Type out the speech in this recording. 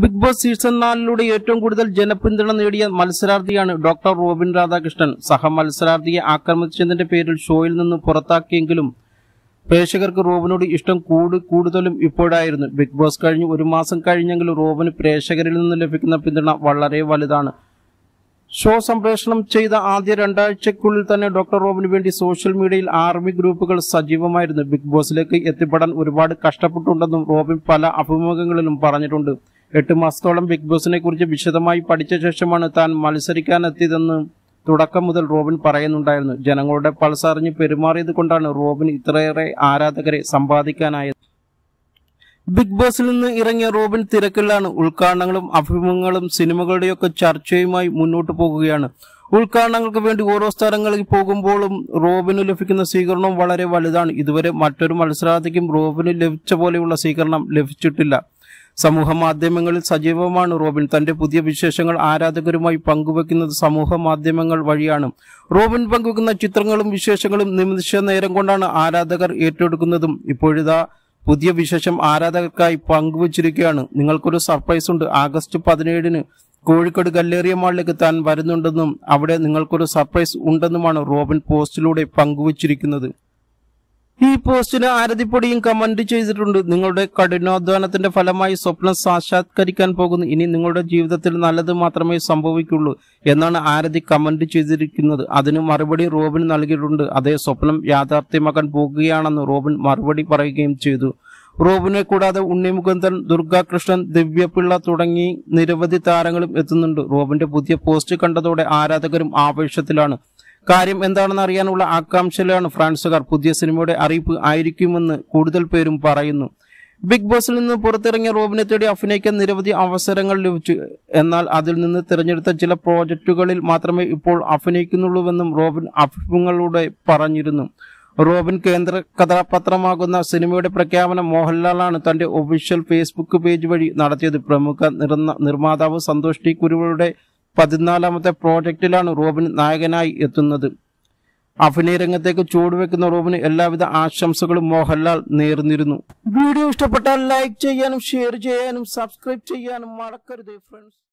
big boss season നാലിലൂടെ ഏറ്റവും കൂടുതൽ ജനപിന്തുണ നേടിയ മത്സരാർത്ഥിയാണ് ഡോക്ടർ റോബിൻ രാധാകൃഷ്ണൻ സഹ മത്സരാർത്ഥിയെ ആക്രമിച്ചതിന്റെ പേരിൽ ഷോയിൽ നിന്ന് പുറത്താക്കിയെങ്കിലും പ്രേക്ഷകർക്ക് റോബിനോട് ഇഷ്ടം കൂടു കൂടുതലും ഇപ്പോഴായിരുന്നു ബിഗ് ബോസ് കഴിഞ്ഞ് ഒരു മാസം കഴിഞ്ഞെങ്കിലും റോബിന് പ്രേക്ഷകരിൽ നിന്ന് ലഭിക്കുന്ന പിന്തുണ വളരെ വലുതാണ് ഷോ സംപ്രേഷണം ചെയ്ത ആദ്യ രണ്ടാഴ്ചക്കുള്ളിൽ തന്നെ ഡോക്ടർ റോബിന് വേണ്ടി സോഷ്യൽ മീഡിയയിൽ ആർമി ഗ്രൂപ്പുകൾ സജീവമായിരുന്നു ബിഗ് ബോസിലേക്ക് എത്തിപ്പെടാൻ ഒരുപാട് കഷ്ടപ്പെട്ടുണ്ടെന്നും റോബിൻ പല അഭിമുഖങ്ങളിലും പറഞ്ഞിട്ടുണ്ട് എട്ട് മാസത്തോളം ബിഗ് ബോസിനെ കുറിച്ച് വിശദമായി പഠിച്ച ശേഷമാണ് താൻ മത്സരിക്കാനെത്തിയതെന്ന് തുടക്കം മുതൽ റോബിൻ പറയുന്നുണ്ടായിരുന്നു ജനങ്ങളുടെ പൾസറിഞ്ഞ് പെരുമാറിയത് കൊണ്ടാണ് റോബിൻ ഇത്രയേറെ ആരാധകരെ സമ്പാദിക്കാനായത് ബിഗ് ബോസിൽ നിന്ന് ഇറങ്ങിയ റോബിൻ തിരക്കിലാണ് ഉദ്ഘാടനങ്ങളും അഭിമുഖങ്ങളും സിനിമകളുടെയൊക്കെ ചർച്ചയുമായി മുന്നോട്ട് പോകുകയാണ് ഉദ്ഘാടനങ്ങൾക്ക് വേണ്ടി ഓരോ സ്ഥലങ്ങളിൽ പോകുമ്പോഴും റോബിന് ലഭിക്കുന്ന സ്വീകരണവും വളരെ വലുതാണ് ഇതുവരെ മറ്റൊരു മത്സരാർത്ഥിക്കും റോബിന് ലഭിച്ച പോലെയുള്ള സ്വീകരണം ലഭിച്ചിട്ടില്ല സമൂഹ മാധ്യമങ്ങളിൽ സജീവമാണ് റോബിൻ തന്റെ പുതിയ വിശേഷങ്ങൾ ആരാധകരുമായി പങ്കുവെക്കുന്നത് സമൂഹ മാധ്യമങ്ങൾ വഴിയാണ് റോബിൻ പങ്കുവെക്കുന്ന ചിത്രങ്ങളും വിശേഷങ്ങളും നിമിഷ നേരം കൊണ്ടാണ് ആരാധകർ ഏറ്റെടുക്കുന്നതും ഇപ്പോഴിതാ പുതിയ വിശേഷം ആരാധകർക്കായി പങ്കുവച്ചിരിക്കുകയാണ് നിങ്ങൾക്കൊരു സർപ്രൈസ് ഉണ്ട് ആഗസ്റ്റ് പതിനേഴിന് കോഴിക്കോട് ഗല്ലേറിയ മാളിലേക്ക് താൻ വരുന്നുണ്ടെന്നും അവിടെ നിങ്ങൾക്കൊരു സർപ്രൈസ് ഉണ്ടെന്നുമാണ് റോബിൻ പോസ്റ്റിലൂടെ പങ്കുവച്ചിരിക്കുന്നത് ഈ പോസ്റ്റിന് ആരതിപ്പൊടിയും കമന്റ് ചെയ്തിട്ടുണ്ട് നിങ്ങളുടെ കഠിനാധ്വാനത്തിന്റെ ഫലമായി സ്വപ്നം സാക്ഷാത്കരിക്കാൻ പോകുന്നു ഇനി നിങ്ങളുടെ ജീവിതത്തിൽ നല്ലത് മാത്രമേ സംഭവിക്കുള്ളൂ എന്നാണ് ആരതി കമന്റ് ചെയ്തിരിക്കുന്നത് അതിന് മറുപടി റോബിൻ നൽകിയിട്ടുണ്ട് അതേ സ്വപ്നം യാഥാർത്ഥ്യമാക്കാൻ പോകുകയാണെന്ന് റോബിൻ മറുപടി പറയുകയും ചെയ്തു റോബിനെ കൂടാതെ ഉണ്ണിമുകുന്ദൻ ദുർഗാകൃഷ്ണൻ ദിവ്യപിള്ള തുടങ്ങി നിരവധി താരങ്ങളും എത്തുന്നുണ്ട് റോബിന്റെ പുതിയ പോസ്റ്റ് കണ്ടതോടെ ആരാധകരും ആവേശത്തിലാണ് കാര്യം എന്താണെന്ന് അറിയാനുള്ള ആകാംക്ഷയിലാണ് ഫ്രാൻസുകാർ പുതിയ സിനിമയുടെ അറിയിപ്പ് ആയിരിക്കുമെന്ന് കൂടുതൽ പേരും പറയുന്നു ബിഗ് ബോസിൽ നിന്ന് പുറത്തിറങ്ങിയ റോബിനെ തേടി അഭിനയിക്കാൻ നിരവധി അവസരങ്ങൾ ലഭിച്ചു എന്നാൽ അതിൽ നിന്ന് തിരഞ്ഞെടുത്ത ചില പ്രോജക്റ്റുകളിൽ മാത്രമേ ഇപ്പോൾ അഭിനയിക്കുന്നുള്ളൂവെന്നും റോബിൻ അഭിമുഖങ്ങളിലൂടെ പറഞ്ഞിരുന്നു റോബിൻ കേന്ദ്ര കഥാപാത്രമാകുന്ന സിനിമയുടെ പ്രഖ്യാപനം മോഹൻലാലാണ് തന്റെ ഒഫീഷ്യൽ ഫേസ്ബുക്ക് പേജ് വഴി നടത്തിയത് പ്രമുഖ നിർമ്മാതാവ് സന്തോഷ് ടി കുരുവയുടെ പതിനാലാമത്തെ പ്രോജക്റ്റിലാണ് റോബിൻ നായകനായി എത്തുന്നത് അഭിനയ രംഗത്തേക്ക് ചുവടുവെക്കുന്ന റോബിന് എല്ലാവിധ ആശംസകളും മോഹൻലാൽ നേർന്നിരുന്നു വീഡിയോ ഇഷ്ടപ്പെട്ടാൽ ലൈക്ക് ചെയ്യാനും ഷെയർ ചെയ്യാനും സബ്സ്ക്രൈബ് ചെയ്യാനും മറക്കരുത് ഫ്രണ്ട്സ്